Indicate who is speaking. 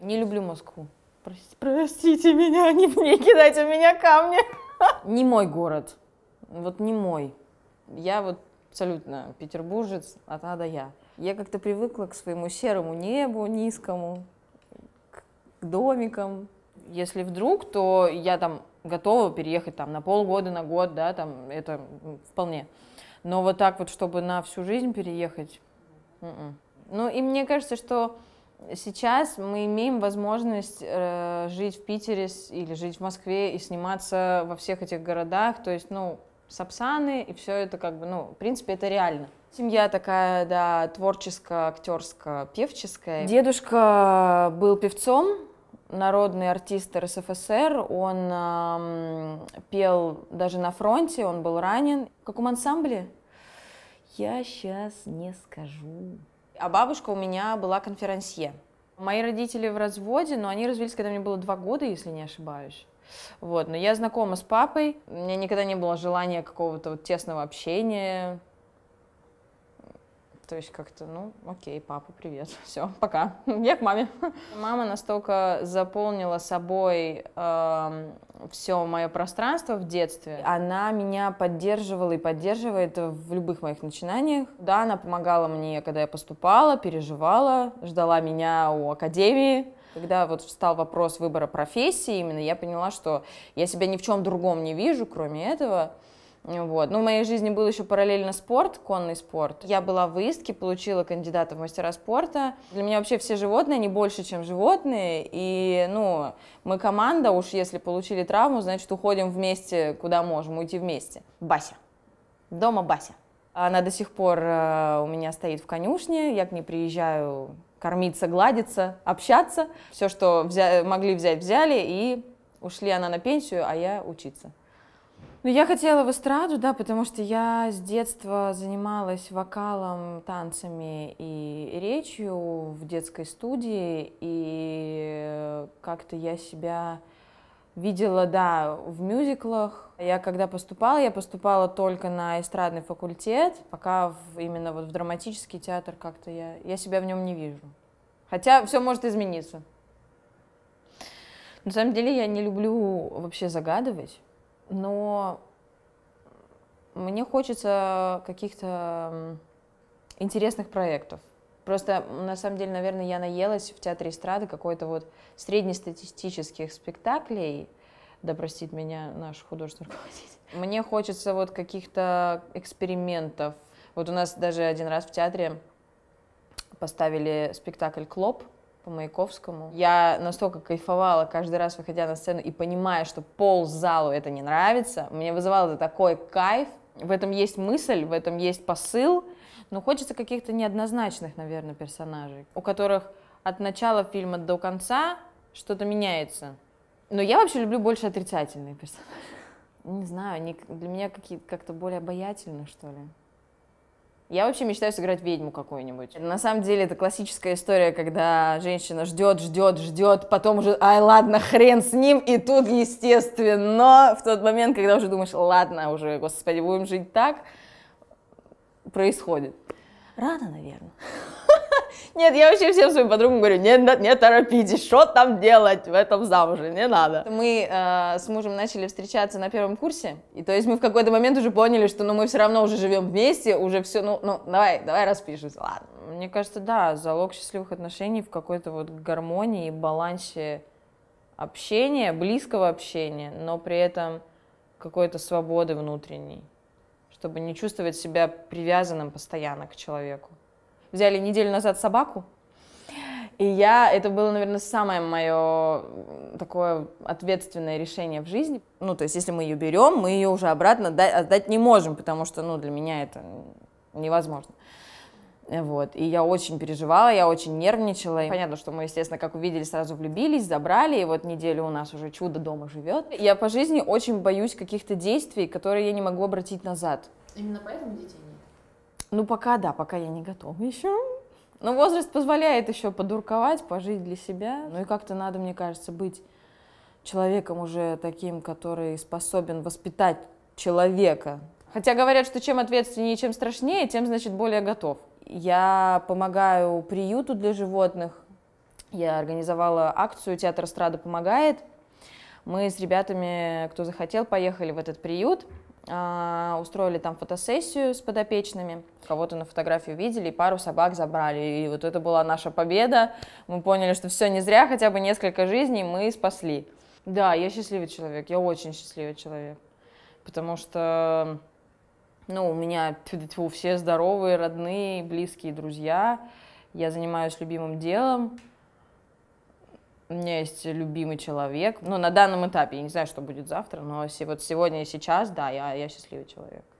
Speaker 1: Не люблю Москву. Простите, простите меня, не, не кидайте в меня камни. Не мой город. Вот не мой. Я вот абсолютно петербуржец от А до Я. Я как-то привыкла к своему серому небу низкому, к домикам. Если вдруг, то я там готова переехать там на полгода, на год, да, там это вполне. Но вот так вот, чтобы на всю жизнь переехать, м-м. ну и мне кажется, что сейчас мы имеем возможность э, жить в Питере или жить в Москве и сниматься во всех этих городах, то есть, ну, сапсаны и все это как бы, ну, в принципе, это реально. Семья такая, да, творческая, актерская, певческая. Дедушка был певцом, народный артист РСФСР, он э, пел даже на фронте, он был ранен. В каком ансамбле? Я сейчас не скажу. А бабушка у меня была конферансье. Мои родители в разводе, но они развелись, когда мне было два года, если не ошибаюсь. Вот, но я знакома с папой, у меня никогда не было желания какого-то вот тесного общения, то есть как-то, ну, окей, папа, привет, все, пока, я к маме. Мама настолько заполнила собой э, эм, все мое пространство в детстве. Она меня поддерживала и поддерживает в любых моих начинаниях. Да, она помогала мне, когда я поступала, переживала, ждала меня у академии. Когда вот встал вопрос выбора профессии, именно я поняла, что я себя ни в чем другом не вижу, кроме этого. Вот. но ну, в моей жизни был еще параллельно спорт, конный спорт. Я была в выездке, получила кандидата в мастера спорта. Для меня вообще все животные, не больше, чем животные. И, ну, мы команда, уж если получили травму, значит, уходим вместе, куда можем, уйти вместе. Бася. Дома Бася. Она до сих пор э, у меня стоит в конюшне, я к ней приезжаю кормиться, гладиться, общаться. Все, что взя могли взять, взяли, и ушли она на пенсию, а я учиться. Ну, я хотела в эстраду, да, потому что я с детства занималась вокалом, танцами и речью в детской студии, и как-то я себя видела, да, в мюзиклах. Я когда поступала, я поступала только на эстрадный факультет, пока в, именно вот в драматический театр как-то я, я себя в нем не вижу. Хотя все может измениться. На самом деле я не люблю вообще загадывать но мне хочется каких-то интересных проектов. Просто, на самом деле, наверное, я наелась в театре эстрады какой-то вот среднестатистических спектаклей, да простит меня наш художественный руководитель. Мне хочется вот каких-то экспериментов. Вот у нас даже один раз в театре поставили спектакль «Клоп», по Маяковскому. Я настолько кайфовала каждый раз, выходя на сцену и понимая, что пол залу это не нравится, мне вызывало это такой кайф. В этом есть мысль, в этом есть посыл, но хочется каких-то неоднозначных, наверное, персонажей, у которых от начала фильма до конца что-то меняется. Но я вообще люблю больше отрицательные персонажи. Не знаю, они для меня какие-то как-то более обаятельные, что ли. Я вообще мечтаю сыграть ведьму какую-нибудь. На самом деле это классическая история, когда женщина ждет, ждет, ждет, потом уже, ай, ладно, хрен с ним, и тут, естественно, в тот момент, когда уже думаешь, ладно, уже, господи, будем жить так, происходит. Рада, наверное. Нет, я вообще всем своим подругам говорю, не, не торопитесь, что там делать в этом замуже, не надо. Мы э, с мужем начали встречаться на первом курсе, и то есть мы в какой-то момент уже поняли, что ну мы все равно уже живем вместе, уже все, ну, ну давай, давай распишемся, ладно. Мне кажется, да, залог счастливых отношений в какой-то вот гармонии, балансе общения, близкого общения, но при этом какой-то свободы внутренней, чтобы не чувствовать себя привязанным постоянно к человеку взяли неделю назад собаку, и я, это было, наверное, самое мое такое ответственное решение в жизни. Ну, то есть, если мы ее берем, мы ее уже обратно отдать не можем, потому что, ну, для меня это невозможно. Вот. И я очень переживала, я очень нервничала. И понятно, что мы, естественно, как увидели, сразу влюбились, забрали. И вот неделю у нас уже чудо дома живет. Я по жизни очень боюсь каких-то действий, которые я не могу обратить назад. Именно поэтому детей? Ну, пока да, пока я не готова еще. Но возраст позволяет еще подурковать, пожить для себя. Ну и как-то надо, мне кажется, быть человеком уже таким, который способен воспитать человека. Хотя говорят, что чем ответственнее, чем страшнее, тем, значит, более готов. Я помогаю приюту для животных. Я организовала акцию «Театр эстрада помогает». Мы с ребятами, кто захотел, поехали в этот приют – а, устроили там фотосессию с подопечными, кого-то на фотографию видели, и пару собак забрали. И вот это была наша победа. Мы поняли, что все не зря, хотя бы несколько жизней мы спасли. Да, я счастливый человек, я очень счастливый человек. Потому что, ну, у меня все здоровые, родные, близкие, друзья. Я занимаюсь любимым делом у меня есть любимый человек. Ну, на данном этапе, я не знаю, что будет завтра, но вот сегодня и сейчас, да, я, я счастливый человек.